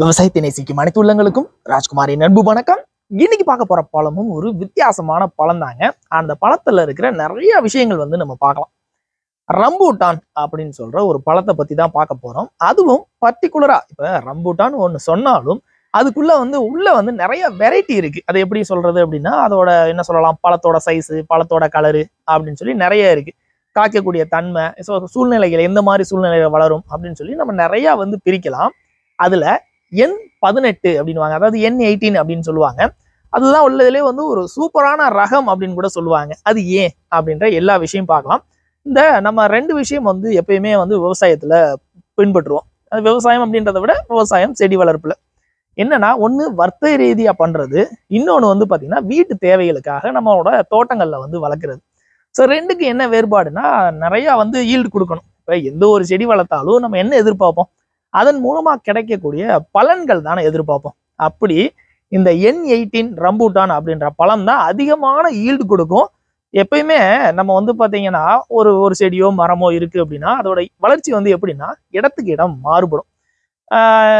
விவசாயத்தை நேசிக்கும் அனைத்து உள்ளங்களுக்கும் ராஜ்குமாரி நண்பு வணக்கம் இன்னைக்கு பார்க்க போற பழமும் ஒரு வித்தியாசமான பழம் தாங்க அந்த பழத்துல இருக்கிற நிறைய விஷயங்கள் வந்து நம்ம பார்க்கலாம் ரம்பூட்டான் அப்படின்னு சொல்ற ஒரு பழத்தை பத்தி தான் பார்க்க போறோம் அதுவும் பர்டிகுலரா இப்ப ரம்பூட்டான் ஒன்று சொன்னாலும் அதுக்குள்ள வந்து உள்ள வந்து நிறைய வெரைட்டி இருக்கு அது எப்படி சொல்றது அப்படின்னா அதோட என்ன சொல்லலாம் பழத்தோட சைஸ் பழத்தோட கலரு அப்படின்னு சொல்லி நிறைய இருக்கு காய்க்கக்கூடிய தன்மை சூழ்நிலைகள் எந்த மாதிரி சூழ்நிலைகள் வளரும் அப்படின்னு சொல்லி நம்ம நிறைய வந்து பிரிக்கலாம் அதுல என் பதினெட்டு அப்படின்வாங்க அதாவது என் எயிட்டீன் அப்படின்னு சொல்லுவாங்க அதுதான் உள்ளதுலேயே வந்து ஒரு சூப்பரான ரகம் அப்படின்னு கூட சொல்லுவாங்க அது ஏன் அப்படின்ற எல்லா விஷயம் பார்க்கலாம் இந்த நம்ம ரெண்டு விஷயம் வந்து எப்பயுமே வந்து விவசாயத்தில் பின்பற்றுவோம் அது விவசாயம் அப்படின்றத விட விவசாயம் செடி வளர்ப்பில் என்னன்னா ஒன்று வர்த்தக ரீதியாக பண்ணுறது இன்னொன்று வந்து பாத்தீங்கன்னா வீட்டு தேவைகளுக்காக நம்மளோட தோட்டங்களில் வந்து வளர்க்குறது ஸோ ரெண்டுக்கு என்ன வேறுபாடுனா நிறையா வந்து ஈல்டு கொடுக்கணும் இப்போ எந்த ஒரு செடி வளர்த்தாலும் நம்ம என்ன எதிர்பார்ப்போம் அதன் மூலமா கிடைக்கக்கூடிய பலன்கள் தானே எதிர்பார்ப்போம் அப்படி இந்த என் எயிட்டீன் ரம்பூட்டான் அப்படின்ற பழம் தான் அதிகமான ஈல்டு கொடுக்கும் எப்பயுமே நம்ம வந்து பார்த்தீங்கன்னா ஒரு ஒரு செடியோ மரமோ இருக்குது அப்படின்னா அதோட வளர்ச்சி வந்து எப்படின்னா இடத்துக்கு இடம் மாறுபடும்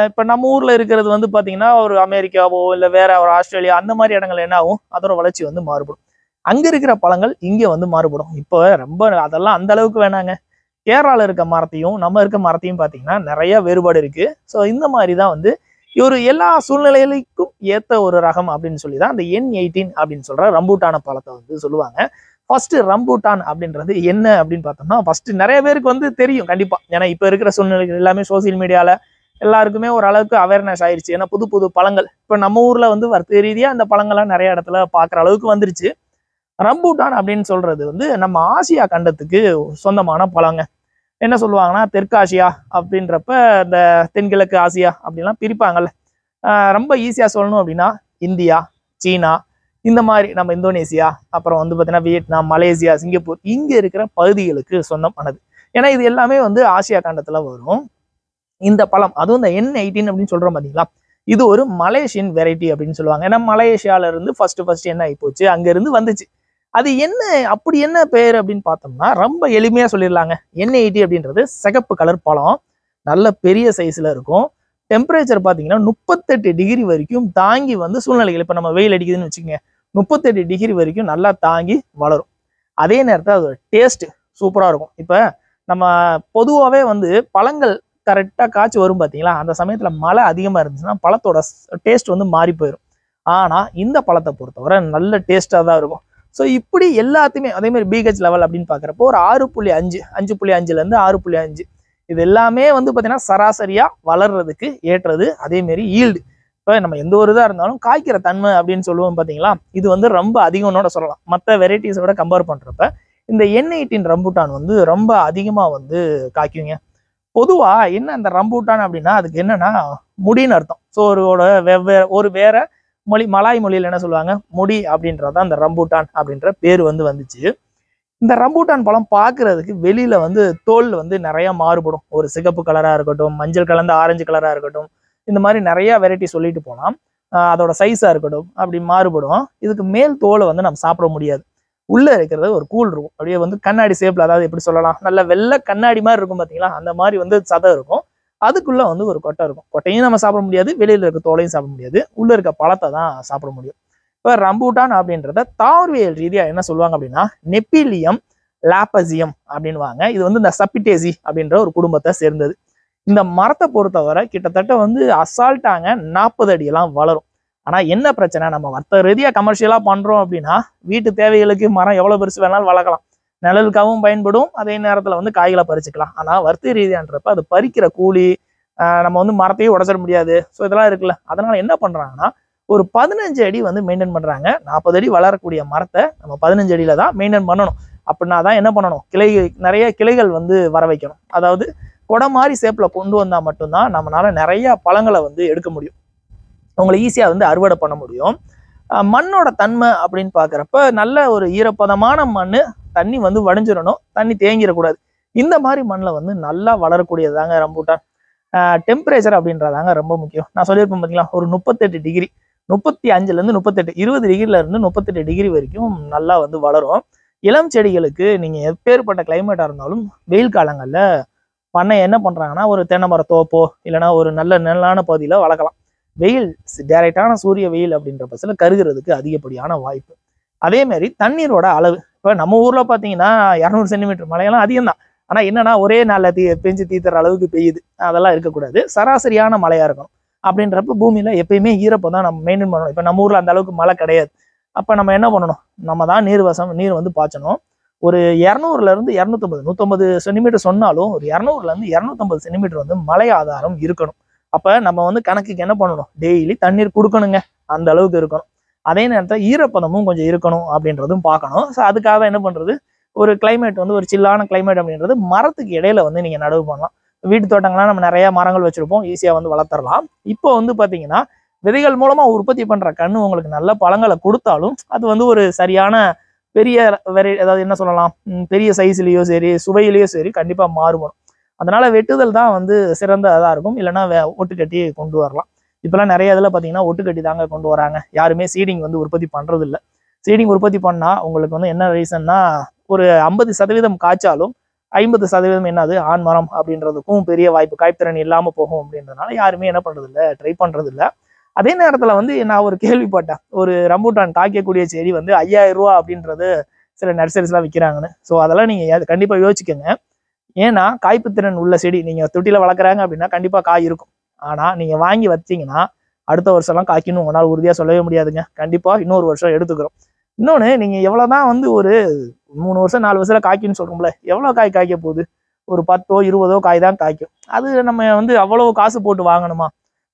இப்போ நம்ம ஊரில் இருக்கிறது வந்து பார்த்தீங்கன்னா ஒரு அமெரிக்காவோ இல்லை வேற ஒரு ஆஸ்திரேலியா அந்த மாதிரி இடங்கள் என்ன ஆகும் அதோட வளர்ச்சி வந்து மாறுபடும் அங்கே இருக்கிற பழங்கள் இங்கே வந்து மாறுபடும் இப்போ ரொம்ப அதெல்லாம் அந்த அளவுக்கு வேணாங்க கேரளாவில் இருக்க மரத்தையும் நம்ம இருக்க மரத்தையும் பார்த்தீங்கன்னா நிறைய வேறுபாடு இருக்கு ஸோ இந்த மாதிரி தான் வந்து ஒரு எல்லா சூழ்நிலைகளுக்கும் ஏற்ற ஒரு ரகம் அப்படின்னு சொல்லி தான் அந்த என் எயிட்டீன் அப்படின்னு சொல்ற ரம்பூட்டான பழத்தை வந்து சொல்லுவாங்க ஃபர்ஸ்ட் ரம்பூட்டான் அப்படின்றது என்ன அப்படின்னு பார்த்தோம்னா ஃபர்ஸ்ட் நிறைய பேருக்கு வந்து தெரியும் கண்டிப்பா ஏன்னா இப்போ இருக்கிற சூழ்நிலைகள் எல்லாமே சோசியல் மீடியால எல்லாருக்குமே ஓரளவுக்கு அவேர்னஸ் ஆயிடுச்சு ஏன்னா புது புது பழங்கள் இப்போ நம்ம ஊர்ல வந்து வர்த்த ரீதியா அந்த பழங்கள்லாம் நிறைய இடத்துல பார்க்குற அளவுக்கு வந்துருச்சு ரம்பூட்டான் அப்படின்னு சொல்றது வந்து நம்ம ஆசியா கண்டத்துக்கு சொந்தமான பழங்க என்ன சொல்லுவாங்கன்னா தெற்காசியா அப்படின்றப்ப இந்த தென்கிழக்கு ஆசியா அப்படின்லாம் பிரிப்பாங்கல்ல ரொம்ப ஈஸியாக சொல்லணும் அப்படின்னா இந்தியா சீனா இந்த மாதிரி நம்ம இந்தோனேசியா அப்புறம் வந்து பார்த்தீங்கன்னா வியட்நாம் மலேசியா சிங்கப்பூர் இங்கே இருக்கிற பகுதிகளுக்கு சொந்தமானது ஏன்னா இது எல்லாமே வந்து ஆசியா கண்டத்தில் வரும் இந்த பழம் அதுவும் இந்த என் எயிட்டீன் அப்படின்னு சொல்கிறோம் பார்த்தீங்களா இது ஒரு மலேசியன் வெரைட்டி அப்படின்னு சொல்லுவாங்க ஏன்னா மலேசியாவிலேருந்து ஃபஸ்ட்டு ஃபஸ்ட்டு என்ன ஆகி போச்சு அங்கேருந்து வந்துச்சு அது என்ன அப்படி என்ன பெயர் அப்படின்னு பார்த்தோம்னா ரொம்ப எளிமையாக சொல்லிடலாங்க என்ஐடி எயிட்டி அப்படின்றது சிகப்பு கலர் பழம் நல்ல பெரிய சைஸில் இருக்கும் டெம்பரேச்சர் பார்த்தீங்கன்னா முப்பத்தெட்டு டிகிரி வரைக்கும் தாங்கி வந்து சூழ்நிலைகள் இப்போ நம்ம வெயில் அடிக்குதுன்னு வச்சுக்கோங்க முப்பத்தெட்டு டிகிரி வரைக்கும் நல்லா தாங்கி வளரும் அதே நேரத்தில் அதோட டேஸ்ட்டு சூப்பராக இருக்கும் இப்போ நம்ம பொதுவாகவே வந்து பழங்கள் கரெக்டாக காய்ச்சி வரும் பார்த்தீங்களா அந்த சமயத்தில் மழை அதிகமாக இருந்துச்சுன்னா பழத்தோட டேஸ்ட் வந்து மாறி போயிடும் ஆனால் இந்த பழத்தை பொறுத்தவரை நல்ல டேஸ்ட்டாக தான் இருக்கும் ஸோ இப்படி எல்லாத்தையுமே அதே மாதிரி பிஹெச் லெவல் அப்படின்னு பார்க்குறப்போ ஒரு ஆறு புள்ளி அஞ்சு அஞ்சு புள்ளி அஞ்சுலேருந்து ஆறு புள்ளி அஞ்சு இது எல்லாமே வந்து பார்த்தீங்கன்னா சராசரியாக வளர்றதுக்கு ஏற்றது அதேமாரி ஈல்டு இப்போ நம்ம எந்த ஒரு இதாக இருந்தாலும் காய்க்கிற தன்மை அப்படின்னு சொல்லுவோம் பார்த்தீங்களா இது வந்து ரொம்ப அதிகம்னோட சொல்லலாம் மற்ற வெரைட்டிஸோட கம்பேர் பண்ணுறப்ப இந்த என் எயிட்டின் ரம்பூட்டான் வந்து ரொம்ப அதிகமாக வந்து காய்க்குங்க பொதுவாக என்ன அந்த ரம்பூட்டான் அப்படின்னா அதுக்கு என்னென்னா முடின்னு அர்த்தம் ஸோ ஒரு வெவ்வேறு ஒரு வேற மொழி மலாய் மொழியில் என்ன சொல்லுவாங்க முடி அப்படின்றதான் அந்த ரம்பூட்டான் அப்படின்ற பேர் வந்து வந்துச்சு இந்த ரம்பூட்டான் பழம் பார்க்கறதுக்கு வெளியில வந்து தோல் வந்து நிறைய மாறுபடும் ஒரு சிகப்பு கலரா இருக்கட்டும் மஞ்சள் கலந்த ஆரஞ்சு கலரா இருக்கட்டும் இந்த மாதிரி நிறைய வெரைட்டி சொல்லிட்டு போகலாம் அதோட சைஸா இருக்கட்டும் அப்படி மாறுபடும் இதுக்கு மேல் தோலை வந்து நம்ம சாப்பிட முடியாது உள்ள இருக்கிறது ஒரு கூழ் இருக்கும் அப்படியே வந்து கண்ணாடி சேப்பில் அதாவது எப்படி சொல்லலாம் நல்ல வெள்ளை கண்ணாடி மாதிரி இருக்கும் பார்த்தீங்களா அந்த மாதிரி வந்து சதை இருக்கும் அதுக்குள்ள வந்து ஒரு கொட்டை இருக்கும் கொட்டையும் நம்ம சாப்பிட முடியாது வெளியில் இருக்க தோலையும் சாப்பிட முடியாது உள்ளே இருக்க பழத்தை தான் சாப்பிட முடியும் இப்போ ரம்பூட்டான் அப்படின்றத தாவரவியல் ரீதியாக என்ன சொல்லுவாங்க அப்படின்னா நெப்பிலியம் லாப்பசியம் அப்படின்வாங்க இது வந்து இந்த சப்பிட்டேசி அப்படின்ற ஒரு குடும்பத்தை சேர்ந்தது இந்த மரத்தை பொறுத்தவரை கிட்டத்தட்ட வந்து அசால்ட்டாங்க நாற்பது அடியெல்லாம் வளரும் ஆனால் என்ன பிரச்சனை நம்ம வர்த்தக ரீதியாக கமர்ஷியலாக பண்றோம் அப்படின்னா வீட்டு தேவைகளுக்கு மரம் எவ்வளோ பெருசு வேணாலும் வளர்க்கலாம் நிழலுக்காகவும் பயன்படும் அதே நேரத்தில் வந்து காய்களை பறிச்சுக்கலாம் ஆனால் வர்த்தி ரீதியான்றப்ப அது பறிக்கிற கூலி நம்ம வந்து மரத்தையும் உடச்சிட முடியாது ஸோ இதெல்லாம் இருக்குல்ல அதனால் என்ன பண்ணுறாங்கன்னா ஒரு பதினஞ்சு அடி வந்து மெயின்டைன் பண்ணுறாங்க நாற்பது அடி வளரக்கூடிய மரத்தை நம்ம பதினஞ்சு அடியில் தான் மெயின்டைன் பண்ணணும் அப்படின்னா தான் என்ன பண்ணணும் கிளை நிறைய கிளைகள் வந்து வர வைக்கணும் அதாவது கொடை மாதிரி சேப்பில் கொண்டு வந்தால் மட்டும்தான் நம்மளால் நிறையா பழங்களை வந்து எடுக்க முடியும் உங்களை ஈஸியாக வந்து அறுவடை பண்ண முடியும் மண்ணோட தன்மை அப்படின்னு பார்க்குறப்ப நல்ல ஒரு ஈரப்பதமான மண் தண்ணி வந்து வடிஞ்சிடணும் தண்ணி தேங்கிடக்கூடாது இந்த மாதிரி மண்ணில் வந்து நல்லா வளரக்கூடியதாங்க தாங்க ரம்பூட்டான் டெம்பரேச்சர் அப்படின்றதாங்க ரொம்ப முக்கியம் நான் சொல்லியிருப்பேன் பார்த்தீங்களா ஒரு முப்பத்தெட்டு டிகிரி முப்பத்தி அஞ்சுலேருந்து முப்பத்தெட்டு இருபது டிகிரில இருந்து முப்பத்தெட்டு டிகிரி வரைக்கும் நல்லா வந்து வளரும் இளம் செடிகளுக்கு நீங்கள் எப்பேற்பட்ட கிளைமேட்டாக இருந்தாலும் வெயில் காலங்களில் பண்ணை என்ன பண்ணுறாங்கன்னா ஒரு தென்னை மர தோப்போ இல்லைனா ஒரு நல்ல நல்லான பகுதியில் வளர்க்கலாம் வெயில் டைரெக்டான சூரிய வெயில் அப்படின்ற பட்சத்தில் கருகிறதுக்கு அதிகப்படியான வாய்ப்பு அதே மாதிரி தண்ணீரோட அளவு இப்போ நம்ம ஊரில் பார்த்தீங்கன்னா இரநூறு சென்டிமீட்டர் மழையெல்லாம் அதிகம் தான் ஆனால் என்னென்னா ஒரே நாளில் தீ பெஞ்சு தீத்துற அளவுக்கு பெய்யுது அதெல்லாம் இருக்கக்கூடாது சராசரியான மழையாக இருக்கணும் அப்படின்றப்ப பூமியில் எப்பயுமே ஈரப்பம் தான் நம்ம மெயின்டைன் பண்ணணும் இப்போ நம்ம ஊரில் அந்த அளவுக்கு மழை கிடையாது அப்போ நம்ம என்ன பண்ணணும் நம்ம தான் நீர் வசம் நீர் வந்து பாய்ச்சணும் ஒரு இரநூறுலேருந்து இரநூத்தம்பது நூற்றம்பது சென்டிமீட்டர் சொன்னாலும் ஒரு இரநூறுலேருந்து இரநூத்தம்பது சென்டிமீட்டர் வந்து மழை ஆதாரம் இருக்கணும் அப்போ நம்ம வந்து கணக்குக்கு என்ன பண்ணணும் டெய்லி தண்ணீர் கொடுக்கணுங்க அந்த அளவுக்கு இருக்கணும் அதே நேரத்தில் ஈரப்பதமும் கொஞ்சம் இருக்கணும் அப்படின்றதும் பார்க்கணும் ஸோ அதுக்காக என்ன பண்ணுறது ஒரு கிளைமேட் வந்து ஒரு சில்லான கிளைமேட் அப்படின்றது மரத்துக்கு இடையில வந்து நீங்கள் நடவு பண்ணலாம் வீட்டு தோட்டங்கள்லாம் நம்ம நிறையா மரங்கள் வச்சுருப்போம் ஈஸியாக வந்து வளர்த்துடலாம் இப்போ வந்து பார்த்தீங்கன்னா விதைகள் மூலமாக உற்பத்தி பண்ணுற கண்ணு உங்களுக்கு நல்ல பழங்களை கொடுத்தாலும் அது வந்து ஒரு சரியான பெரிய வெரை அதாவது என்ன சொல்லலாம் பெரிய சைஸ்லேயோ சரி சுவையிலையோ சரி கண்டிப்பாக மாறுபடும் அதனால் வெட்டுதல் தான் வந்து சிறந்த இதாக இருக்கும் இல்லைன்னா ஒட்டு கட்டி கொண்டு வரலாம் இப்போலாம் நிறைய இதில் பார்த்தீங்கன்னா ஒட்டுக்கட்டி தாங்க கொண்டு வராங்க யாருமே சீடிங் வந்து உற்பத்தி இல்லை சீடிங் உற்பத்தி பண்ணால் உங்களுக்கு வந்து என்ன ரீசன்னா ஒரு ஐம்பது சதவீதம் காய்ச்சாலும் ஐம்பது சதவீதம் என்னது ஆண் மரம் அப்படின்றதுக்கும் பெரிய வாய்ப்பு காய்ப்பிறன் இல்லாமல் போகும் அப்படின்றதுனால யாருமே என்ன பண்ணுறதில்ல ட்ரை பண்ணுறதில்ல அதே நேரத்தில் வந்து நான் ஒரு கேள்விப்பட்டேன் ஒரு ரம்பூட்டான் காய்க்கக்கூடிய செடி வந்து ஐயாயிரம் ரூபா அப்படின்றது சில நர்சரிஸ்லாம் விற்கிறாங்கன்னு ஸோ அதெல்லாம் நீங்கள் கண்டிப்பாக யோசிச்சுக்கோங்க ஏன்னா காய்ப்புத்திறன் உள்ள செடி நீங்கள் தொட்டியில் வளர்க்குறாங்க அப்படின்னா கண்டிப்பாக காய் இருக்கும் ஆனால் நீங்கள் வாங்கி வச்சிங்கன்னா அடுத்த வருஷம்லாம் காய்க்கணும் உங்களால் உறுதியாக சொல்லவே முடியாதுங்க கண்டிப்பாக இன்னொரு வருஷம் எடுத்துக்கிறோம் இன்னொன்று நீங்கள் எவ்வளோ தான் வந்து ஒரு மூணு வருஷம் நாலு வருஷத்தில் காய்க்குன்னு சொல்கிறோம்ல எவ்வளோ காய் காய்க்க போகுது ஒரு பத்தோ இருபதோ காய் தான் காய்க்கும் அது நம்ம வந்து அவ்வளோ காசு போட்டு வாங்கணுமா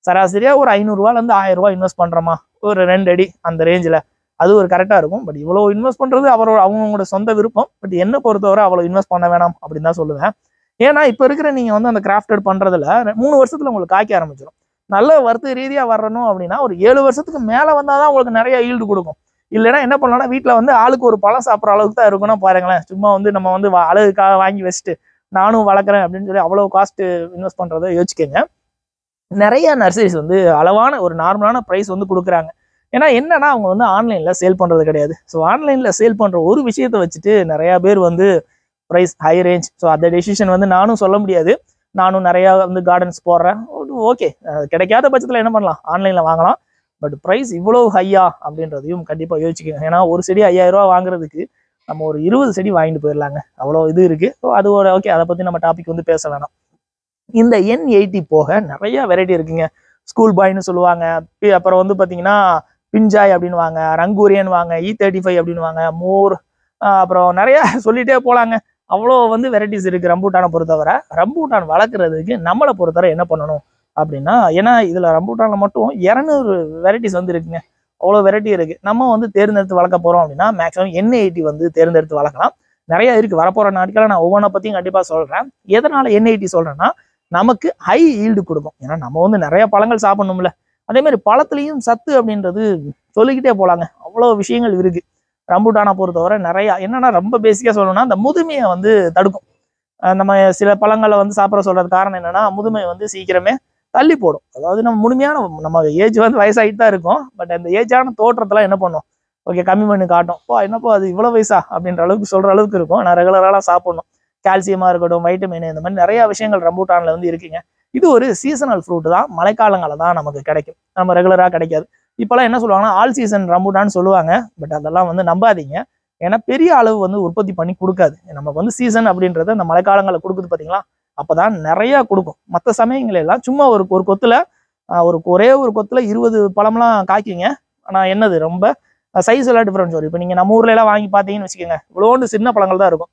சராசரியாக ஒரு ஐநூறுரூவாலேருந்து ஆயிரரூவா இன்வெஸ்ட் பண்ணுறோமா ஒரு ரெண்டு அடி அந்த ரேஞ்சில் அது ஒரு கரெக்டாக இருக்கும் பட் இவ்வளோ இன்வெஸ்ட் பண்ணுறது அவரோட அவங்களோட சொந்த விருப்பம் பட் என்னை பொறுத்தவரை அவ்வளோ இன்வெஸ்ட் பண்ண வேணாம் அப்படின்னு தான் சொல்லுவேன் ஏன்னா இப்போ இருக்கிற நீங்கள் வந்து அந்த கிராஃப்டட் பண்ணுறதுல மூணு வருஷத்தில் உங்களுக்கு காய்க்க ஆரம்பிச்சிடும் நல்ல வருத்த ரீதியாக வரணும் அப்படின்னா ஒரு ஏழு வருஷத்துக்கு மேலே வந்தால் தான் உங்களுக்கு நிறைய ஈல்டு கொடுக்கும் இல்லைன்னா என்ன பண்ணலாம்னா வீட்டில் வந்து ஆளுக்கு ஒரு பழம் சாப்பிட்ற அளவுக்கு தான் இருக்குன்னா பாருங்களேன் சும்மா வந்து நம்ம வந்து அழகுக்காக வாங்கி வச்சுட்டு நானும் வளர்க்குறேன் அப்படின்னு சொல்லி அவ்வளோ காஸ்ட்டு இன்வெஸ்ட் பண்ணுறதை யோசிக்கோங்க நிறைய நர்சரிஸ் வந்து அளவான ஒரு நார்மலான ப்ரைஸ் வந்து கொடுக்குறாங்க ஏன்னா என்னன்னா அவங்க வந்து ஆன்லைனில் சேல் பண்ணுறது கிடையாது ஸோ ஆன்லைனில் சேல் பண்ணுற ஒரு விஷயத்தை வச்சுட்டு நிறையா பேர் வந்து ப்ரைஸ் ஹை ரேஞ்ச் ஸோ அந்த டெசிஷன் வந்து நானும் சொல்ல முடியாது நானும் நிறையா வந்து கார்டன்ஸ் போடுறேன் ஓகே கிடைக்காத பட்சத்தில் என்ன பண்ணலாம் ஆன்லைனில் வாங்கலாம் பட் ப்ரைஸ் இவ்வளோ ஹையா அப்படின்றதையும் கண்டிப்பாக யோசிச்சுக்கோங்க ஏன்னா ஒரு செடி ஐயாயிரம் ரூபா வாங்குறதுக்கு நம்ம ஒரு இருபது செடி வாங்கிட்டு போயிடலாங்க அவ்வளோ இது இருக்குது ஸோ அது ஒரு ஓகே அதை பற்றி நம்ம டாபிக் வந்து பேச வேணாம் இந்த என் எயிட்டி போக நிறையா வெரைட்டி இருக்குங்க ஸ்கூல் பாய்ன்னு சொல்லுவாங்க அப்புறம் வந்து பார்த்தீங்கன்னா பிஞ்சாய் அப்படின்னு வாங்க ரங்கூரியன் e வாங்க இ தேர்ட்டி ஃபைவ் அப்படின்னு வாங்க மோர் அப்புறம் நிறையா சொல்லிகிட்டே போகலாங்க அவ்வளோ வந்து வெரைட்டிஸ் இருக்குது ரம்பூட்டானை பொறுத்தவரை ரம்பூட்டான் வளர்க்குறதுக்கு நம்மளை பொறுத்தவரை என்ன பண்ணணும் அப்படின்னா ஏன்னா இதில் ரம்பூட்டானில் மட்டும் இரநூறு வெரைட்டிஸ் வந்து இருக்குங்க அவ்வளோ வெரைட்டி இருக்குது நம்ம வந்து தேர்ந்தெடுத்து வளர்க்க போகிறோம் அப்படின்னா மேக்ஸிமம் என் எயிட்டி வந்து தேர்ந்தெடுத்து வளர்க்கலாம் நிறைய இருக்குது வரப்போகிற நாட்களில் நான் ஒவ்வொன்றை பற்றியும் கண்டிப்பாக சொல்கிறேன் எதனால் என் எயிட்டி சொல்கிறேன்னா நமக்கு ஹை ஈல்டு கொடுக்கும் ஏன்னா நம்ம வந்து நிறைய பழங்கள் சாப்பிடணும்ல அதேமாதிரி பழத்துலேயும் சத்து அப்படின்றது சொல்லிக்கிட்டே போகலாங்க அவ்வளோ விஷயங்கள் இருக்குது ரம்பூட்டானை பொறுத்தவரை நிறையா என்னென்னா ரொம்ப பேசிக்காக சொல்லணும்னா அந்த முதுமையை வந்து தடுக்கும் நம்ம சில பழங்களை வந்து சாப்பிட சொல்கிறது காரணம் என்னென்னா முதுமை வந்து சீக்கிரமே தள்ளி போடும் அதாவது நம்ம முழுமையான நம்ம ஏஜ் வந்து வயசாகிட்டு தான் இருக்கும் பட் அந்த ஏஜான தோற்றத்தெல்லாம் என்ன பண்ணும் ஓகே கம்மி பண்ணி காட்டும் ஓ என்னப்போ அது இவ்வளோ வயசா அப்படின்ற அளவுக்கு சொல்கிற அளவுக்கு இருக்கும் நான் ரெகுலராக சாப்பிடணும் கால்சியமாக இருக்கட்டும் வைட்டமின் இந்த மாதிரி நிறையா விஷயங்கள் ரம்பூட்டானில் வந்து இருக்குங்க இது ஒரு சீசனல் ஃப்ரூட் தான் மழைக்காலங்களில் தான் நமக்கு கிடைக்கும் நம்ம ரெகுலராக கிடைக்காது இப்போலாம் என்ன சொல்லுவாங்கன்னா ஆல் சீசன் ரம்புட்டான்னு சொல்லுவாங்க பட் அதெல்லாம் வந்து நம்பாதீங்க ஏன்னா பெரிய அளவு வந்து உற்பத்தி பண்ணி கொடுக்காது நமக்கு வந்து சீசன் அப்படின்றத அந்த மழைக்காலங்களில் கொடுக்குது பார்த்தீங்களா அப்போ தான் நிறையா கொடுக்கும் மற்ற சமயங்களெல்லாம் எல்லாம் சும்மா ஒரு ஒரு கொத்தில் ஒரு ஒரே ஒரு கொத்தில் இருபது பழம்லாம் காய்க்குங்க ஆனால் என்னது ரொம்ப சைஸ் எல்லாம் டிஃப்ரென்ஸ் வரும் இப்போ நீங்கள் நம்ம ஊர்லலாம் வாங்கி பார்த்தீங்கன்னு வச்சுக்கோங்க இவ்வளோண்டு சின்ன பழங்கள் தான் இருக்கும்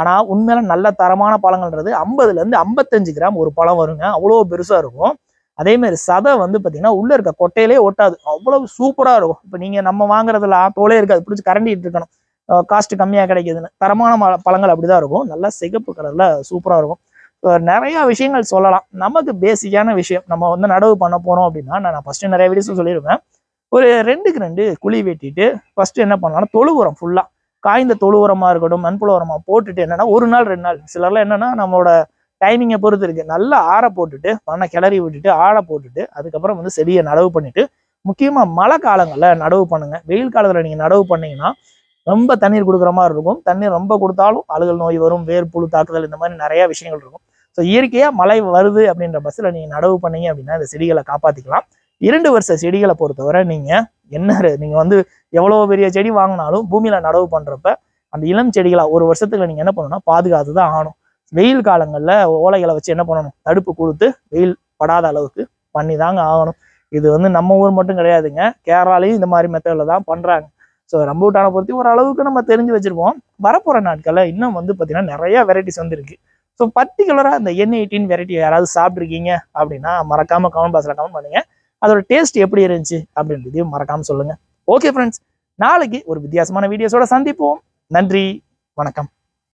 ஆனால் உண்மையில நல்ல தரமான பழங்கள்ன்றது ஐம்பதுலேருந்து ஐம்பத்தஞ்சு கிராம் ஒரு பழம் வருங்க அவ்வளோ பெருசாக இருக்கும் அதே மாதிரி சதை வந்து பார்த்தீங்கன்னா உள்ளே இருக்க கொட்டையிலே ஓட்டாது அவ்வளவு சூப்பராக இருக்கும் இப்போ நீங்கள் நம்ம வாங்குறதுல தோலே இருக்காது பிடிச்சி கரண்டிட்டு இருக்கணும் காஸ்ட் கம்மியாக கிடைக்கிதுன்னு தரமான பழங்கள் அப்படி தான் இருக்கும் நல்லா சிகப்பு கலரில் சூப்பராக இருக்கும் நிறையா விஷயங்கள் சொல்லலாம் நமக்கு பேசிக்கான விஷயம் நம்ம வந்து நடவு பண்ண போகிறோம் அப்படின்னா நான் ஃபஸ்ட்டு நிறைய வீடியோஸும் சொல்லியிருப்பேன் ஒரு ரெண்டுக்கு ரெண்டு குழி வெட்டிட்டு ஃபஸ்ட்டு என்ன பண்ணலாம்னா தொழு உரம் ஃபுல்லாக காய்ந்த தொழு உரமாக இருக்கட்டும் மண்புழ உரமாக போட்டுட்டு என்னென்னா ஒரு நாள் ரெண்டு நாள் சிலர்லாம் என்னென்னா நம்மளோட டைமிங்கை பொறுத்து இருக்குது நல்லா ஆற போட்டுட்டு மண்ணை கிளறி விட்டுட்டு ஆழ போட்டுட்டு அதுக்கப்புறம் வந்து செடியை நடவு பண்ணிவிட்டு முக்கியமாக மழை காலங்களில் நடவு பண்ணுங்கள் வெயில் காலத்தில் நீங்கள் நடவு பண்ணிங்கன்னா ரொம்ப தண்ணீர் கொடுக்குற மாதிரி இருக்கும் தண்ணீர் ரொம்ப கொடுத்தாலும் அழுகல் நோய் வரும் வேர்ப்புழு தாக்குதல் இந்த மாதிரி நிறையா விஷயங்கள் இருக்கும் ஸோ இயற்கையாக மழை வருது அப்படின்ற பஸ்ஸில் நீங்கள் நடவு பண்ணீங்க அப்படின்னா இந்த செடிகளை காப்பாற்றிக்கலாம் இரண்டு வருஷ செடிகளை பொறுத்தவரை நீங்கள் என்ன நீங்கள் வந்து எவ்வளோ பெரிய செடி வாங்கினாலும் பூமியில் நடவு பண்ணுறப்ப அந்த இளம் செடிகளாக ஒரு வருஷத்துக்கு நீங்கள் என்ன பண்ணணும்னா பாதுகாத்து தான் ஆகணும் வெயில் காலங்களில் ஓலைகளை வச்சு என்ன பண்ணணும் தடுப்பு கொடுத்து வெயில் படாத அளவுக்கு பண்ணி தாங்க ஆகணும் இது வந்து நம்ம ஊர் மட்டும் கிடையாதுங்க கேரளாலையும் இந்த மாதிரி மெத்தடில் தான் பண்ணுறாங்க ஸோ ரம்பூட்டானை பொறுத்தி ஓரளவுக்கு நம்ம தெரிஞ்சு வச்சுருப்போம் வரப்போகிற நாட்களில் இன்னும் வந்து பார்த்திங்கன்னா நிறையா வெரைட்டிஸ் வந்துருக்கு ஸோ பர்டிகுலராக இந்த என் எயிட்டின் வெரைட்டி யாராவது சாப்பிட்ருக்கீங்க அப்படின்னா மறக்காமல் கமெண்ட் பாக்ஸில் கமெண்ட் பண்ணுங்கள் அதோட டேஸ்ட் எப்படி இருந்துச்சு அப்படின்றதையும் மறக்காமல் சொல்லுங்கள் ஓகே ஃப்ரெண்ட்ஸ் நாளைக்கு ஒரு வித்தியாசமான வீடியோஸோட சந்திப்போம் நன்றி வணக்கம்